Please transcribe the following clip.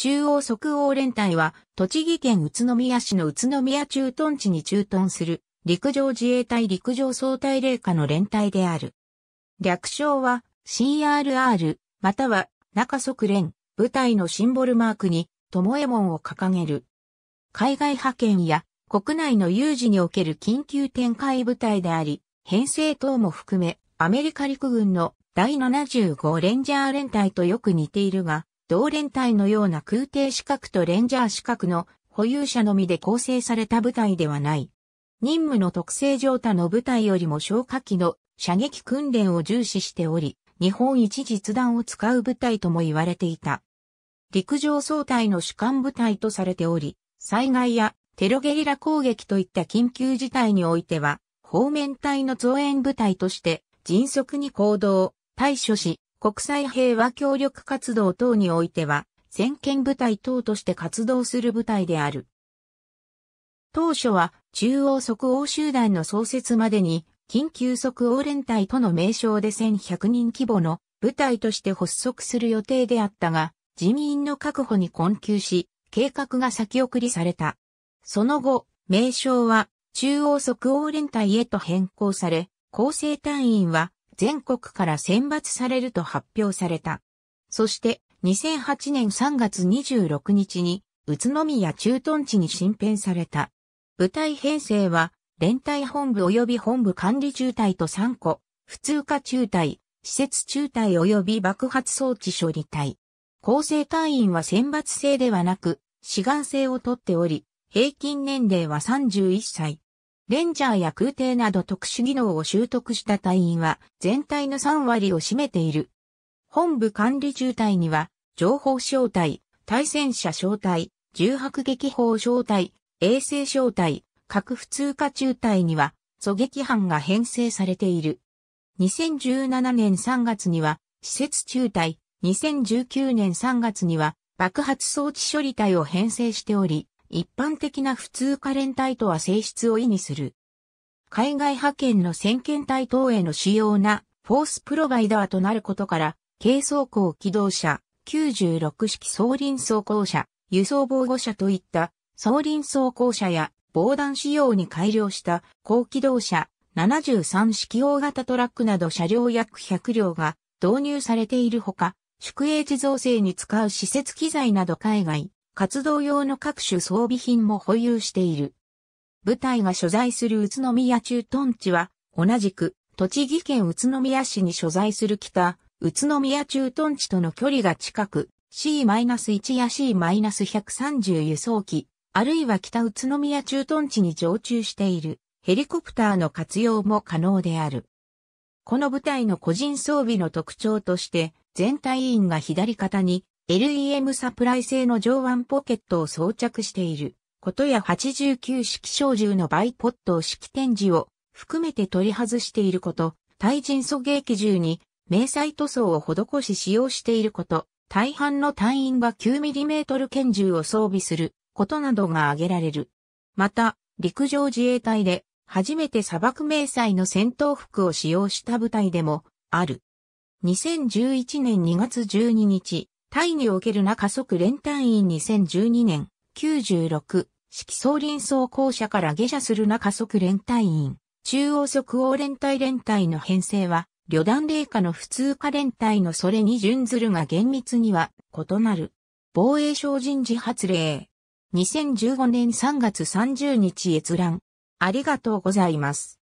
中央即応連隊は、栃木県宇都宮市の宇都宮駐屯地に駐屯する、陸上自衛隊陸上総隊霊下の連隊である。略称は、CRR、または、中即連、部隊のシンボルマークに、ともえもんを掲げる。海外派遣や、国内の有事における緊急展開部隊であり、編成等も含め、アメリカ陸軍の第75レンジャー連隊とよく似ているが、同連隊のような空挺資格とレンジャー資格の保有者のみで構成された部隊ではない。任務の特性上他の部隊よりも消火器の射撃訓練を重視しており、日本一実弾を使う部隊とも言われていた。陸上総隊の主幹部隊とされており、災害やテロゲリラ攻撃といった緊急事態においては、方面隊の増援部隊として迅速に行動、対処し、国際平和協力活動等においては、先見部隊等として活動する部隊である。当初は中央即応集団の創設までに、緊急即応連隊との名称で1100人規模の部隊として発足する予定であったが、人員の確保に困窮し、計画が先送りされた。その後、名称は中央即応連隊へと変更され、構成隊員は全国から選抜されると発表された。そして2008年3月26日に宇都宮駐屯地に新編された。部隊編成は連隊本部及び本部管理中隊と3個、普通科中隊、施設中隊及び爆発装置処理隊。構成隊員は選抜制ではなく、志願制をとっており、平均年齢は31歳。レンジャーや空挺など特殊技能を習得した隊員は全体の3割を占めている。本部管理中隊には、情報招待、対戦車招待、重迫撃砲招待、衛星招待、核普通科中隊には、狙撃班が編成されている。2017年3月には、施設中隊、2019年3月には、爆発装置処理隊を編成しており、一般的な普通可連隊とは性質を意味する。海外派遣の先遣隊等への主要なフォースプロバイダーとなることから、軽装甲機動車、96式装輪装甲車、輸送防護車といった装輪装甲車や防弾仕様に改良した高機動車、73式大型トラックなど車両約100両が導入されているほか、宿営地造成に使う施設機材など海外、活動用の各種装備品も保有している。部隊が所在する宇都宮駐屯地は、同じく、栃木県宇都宮市に所在する北、宇都宮駐屯地との距離が近く、C-1 や C-130 輸送機、あるいは北宇都宮駐屯地に常駐しているヘリコプターの活用も可能である。この部隊の個人装備の特徴として、全隊員が左肩に LEM サプライ製の上腕ポケットを装着している、ことや89式小銃のバイポットを式展示を含めて取り外していること、対人狙撃銃に迷彩塗装を施し使用していること、大半の隊員が 9mm 拳銃を装備することなどが挙げられる。また、陸上自衛隊で初めて砂漠迷彩の戦闘服を使用した部隊でもある。2011年2月12日、タイにおける中速連単位2012年96式総輪走校舎から下車する中速連単位中央即応連帯連帯の編成は旅団霊下の普通科連帯のそれに準ずるが厳密には異なる。防衛省人事発令。2015年3月30日閲覧。ありがとうございます。